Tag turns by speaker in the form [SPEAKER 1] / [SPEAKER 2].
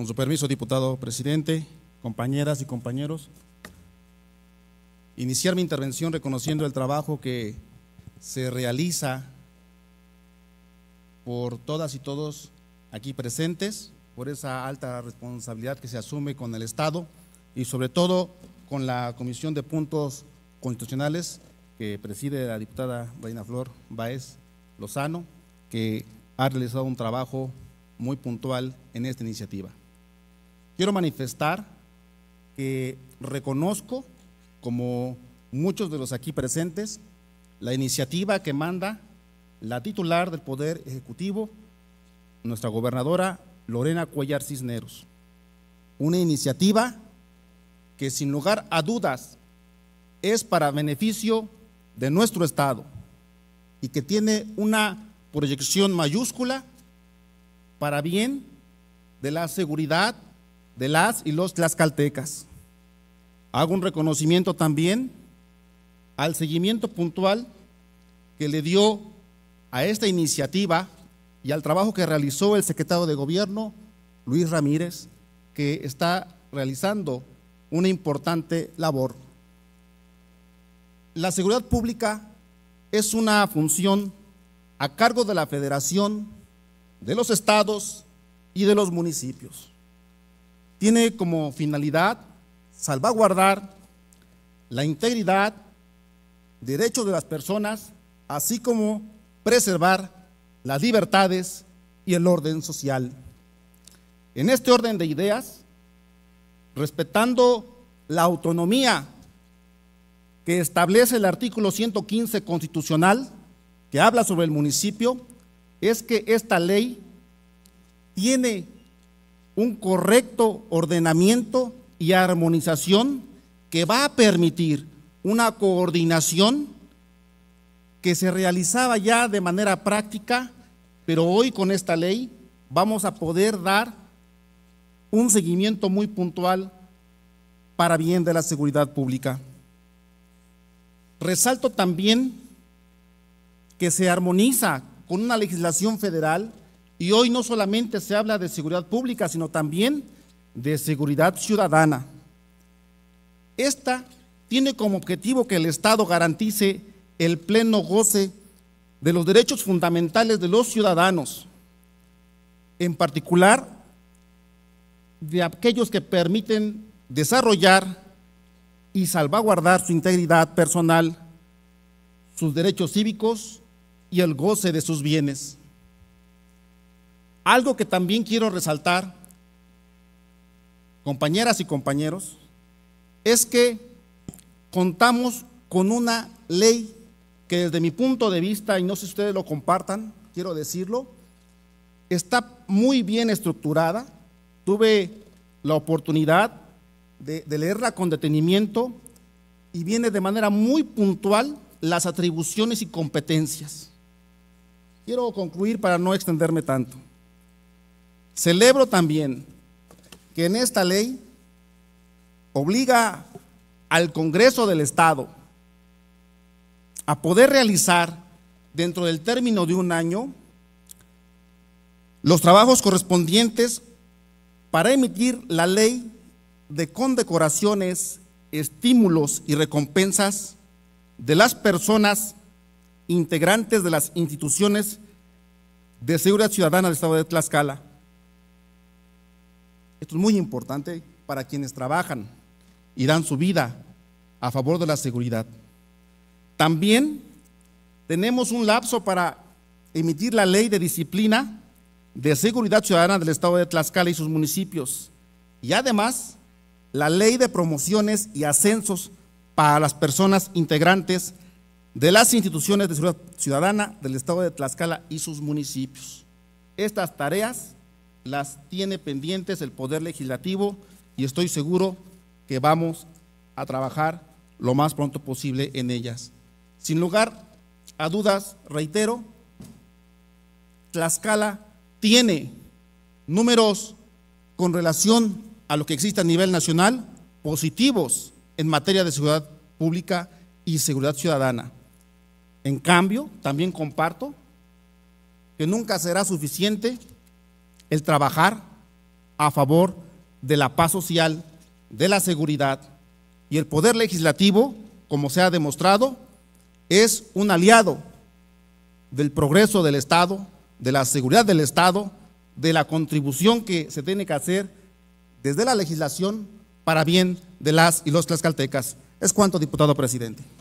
[SPEAKER 1] Con su permiso, diputado presidente, compañeras y compañeros, iniciar mi intervención reconociendo el trabajo que se realiza por todas y todos aquí presentes, por esa alta responsabilidad que se asume con el Estado y sobre todo con la Comisión de Puntos Constitucionales que preside la diputada Reina Flor Baez Lozano, que ha realizado un trabajo muy puntual en esta iniciativa. Quiero manifestar que reconozco, como muchos de los aquí presentes, la iniciativa que manda la titular del Poder Ejecutivo, nuestra gobernadora Lorena Cuellar Cisneros. Una iniciativa que sin lugar a dudas es para beneficio de nuestro Estado y que tiene una proyección mayúscula para bien de la seguridad de las y los tlaxcaltecas. Hago un reconocimiento también al seguimiento puntual que le dio a esta iniciativa y al trabajo que realizó el secretario de Gobierno, Luis Ramírez, que está realizando una importante labor. La seguridad pública es una función a cargo de la Federación, de los estados y de los municipios tiene como finalidad salvaguardar la integridad, derechos de las personas, así como preservar las libertades y el orden social. En este orden de ideas, respetando la autonomía que establece el artículo 115 constitucional, que habla sobre el municipio, es que esta ley tiene un correcto ordenamiento y armonización que va a permitir una coordinación que se realizaba ya de manera práctica, pero hoy con esta ley vamos a poder dar un seguimiento muy puntual para bien de la seguridad pública. Resalto también que se armoniza con una legislación federal y hoy no solamente se habla de seguridad pública, sino también de seguridad ciudadana. Esta tiene como objetivo que el Estado garantice el pleno goce de los derechos fundamentales de los ciudadanos, en particular de aquellos que permiten desarrollar y salvaguardar su integridad personal, sus derechos cívicos y el goce de sus bienes. Algo que también quiero resaltar, compañeras y compañeros, es que contamos con una ley que desde mi punto de vista, y no sé si ustedes lo compartan, quiero decirlo, está muy bien estructurada. Tuve la oportunidad de, de, leerla con detenimiento y viene de manera muy puntual las atribuciones y competencias. Quiero concluir para no extenderme tanto. Celebro también que en esta ley obliga al Congreso del Estado a poder realizar dentro del término de un año los trabajos correspondientes para emitir la ley de condecoraciones, estímulos y recompensas de las personas integrantes de las instituciones de seguridad ciudadana del Estado de Tlaxcala esto es muy importante para quienes trabajan y dan su vida a favor de la seguridad. También tenemos un lapso para emitir la ley de disciplina de seguridad ciudadana del estado de Tlaxcala y sus municipios. Y además, la ley de promociones y ascensos para las personas integrantes de las instituciones de seguridad ciudadana del estado de Tlaxcala y sus municipios. Estas tareas las tiene pendientes el Poder Legislativo y estoy seguro que vamos a trabajar lo más pronto posible en ellas. Sin lugar a dudas, reitero, Tlaxcala tiene números con relación a lo que existe a nivel nacional positivos en materia de seguridad pública y seguridad ciudadana. En cambio, también comparto que nunca será suficiente el trabajar a favor de la paz social, de la seguridad y el poder legislativo, como se ha demostrado, es un aliado del progreso del Estado, de la seguridad del Estado, de la contribución que se tiene que hacer desde la legislación para bien de las y los tlaxcaltecas. Es cuanto, diputado presidente.